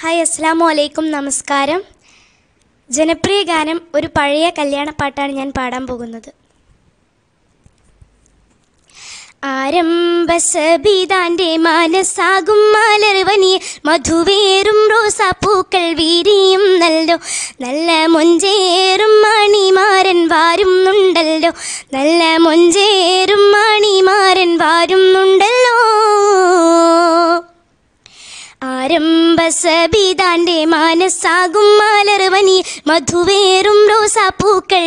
hi അസ്സാം വലൈക്കും നമസ്കാരം ജനപ്രിയ ഗാനം ഒരു പഴയ കല്യാണ പാട്ടാണ് ഞാൻ പാടാൻ പോകുന്നത് ആരംഭസബീതാൻ്റെ മാനസാകും മാലർവനി മധുവേറും റോസാപ്പൂക്കൾ വീരിയും നല്ലോ നല്ല മൊഞ്ചേറും മണിമാരൻ വാരുന്നുണ്ടല്ലോ നല്ല മൊഞ്ചേറും വസബിതാൻ്റെ മാനസാകും മാലർവനി മധുവേറും റോസാപ്പൂക്കൾ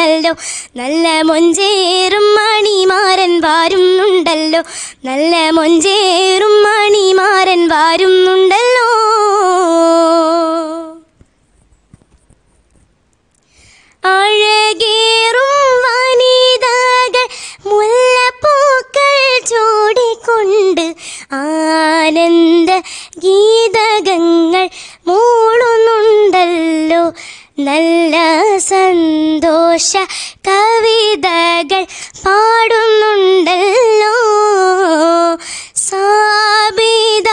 നല്ലോ നല്ല മൊഞ്ചേറും മണിമാരൻ വാരുന്നുണ്ടല്ലോ നല്ല മൊഞ്ചേറും മണിമാരൻ വാരുന്നുണ്ടല്ലോ അഴകേറും വനിതകൾ മുല്ലപ്പൂക്കൾ ചൂടിക്കൊണ്ട് ആനന്ദ സന്തോഷ കവിതകൾ പാടുന്നുണ്ടല്ലോ സാബിത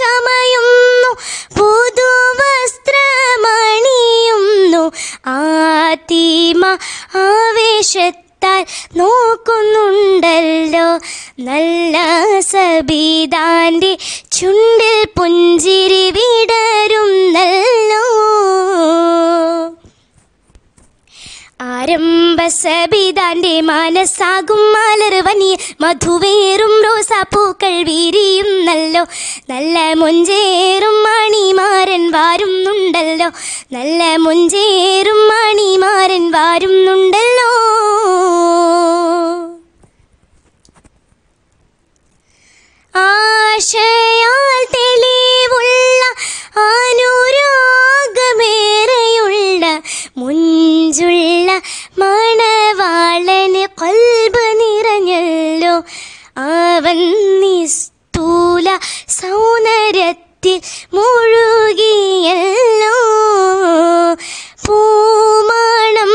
ചമയുന്നു പുതു വസ്ത്രമണിയുന്നു ആത്തിമ ആവേശത്താൽ നോക്കുന്നുണ്ടല്ലോ നല്ല സബിതാൻ്റെ ചുണ്ടിൽ പുഞ്ചിരി വിടൽ പരമ്പസബിതാന്റെ മനസ്സാകും മലർവനി മധുവേറും റോസാപ്പൂക്കൾ വീരിയുന്നല്ലോ നല്ല മുഞ്ചേറും മണിമാരൻ വാരുന്നുണ്ടല്ലോ നല്ല മുഞ്ചേറും മണിമാരൻ വാരുന്നുണ്ടല്ലോ ആശ അവൻ നിസ്തൂല സൗന്ദര്യത്തിൽ മുഴുകിയല്ലോ പൂമാണം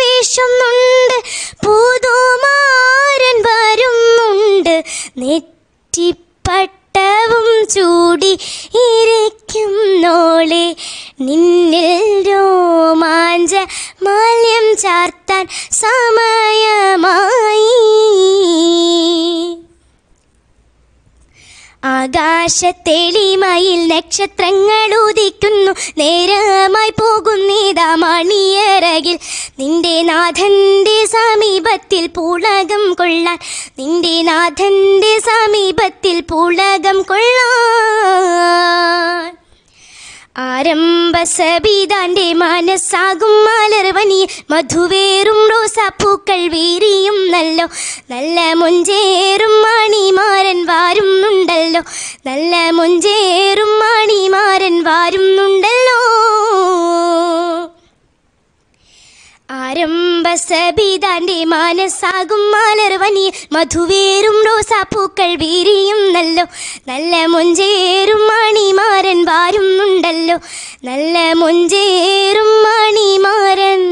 വീശുന്നുണ്ട് പൂതോമാരൻ വരുന്നുണ്ട് നെറ്റിപ്പട്ടവും ചൂടി ഇരിക്കുന്നോളെ നിന്നിൽ രോമാഞ്ച മാല്യം ചാർത്താൻ സമയമായി ആകാശത്തെളിമയിൽ നക്ഷത്രങ്ങൾ ഉദിക്കുന്നു നേരമായി പോകുന്നതാ മണിയറകിൽ നിന്റെ നാഥന്റെ സമീപത്തിൽ പൂളകം കൊള്ളാൻ നിന്റെ നാഥന്റെ സമീപത്തിൽ പൂളകം കൊള്ളാൻ വസബീതാൻ്റെ മനസ്സാകും മലർവനി മധുവേറും റോസാപ്പൂക്കൾ വീരിയും നല്ലോ നല്ല മുഞ്ചേറും മാണിമാരൻ വാരുന്നുണ്ടല്ലോ നല്ല മുഞ്ചേറും മാണിമാരൻ വാരുന്നുണ്ട് സബിതാന്റെ മാനസാകും മാലർവനി മധുവേറും റോസാപ്പൂക്കൾ നല്ലോ നല്ല മൊഞ്ചേറും മാണിമാരൻ വാരുന്നുണ്ടല്ലോ നല്ല മൊഞ്ചേറും മാണിമാരൻ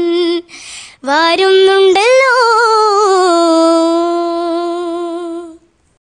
വാരും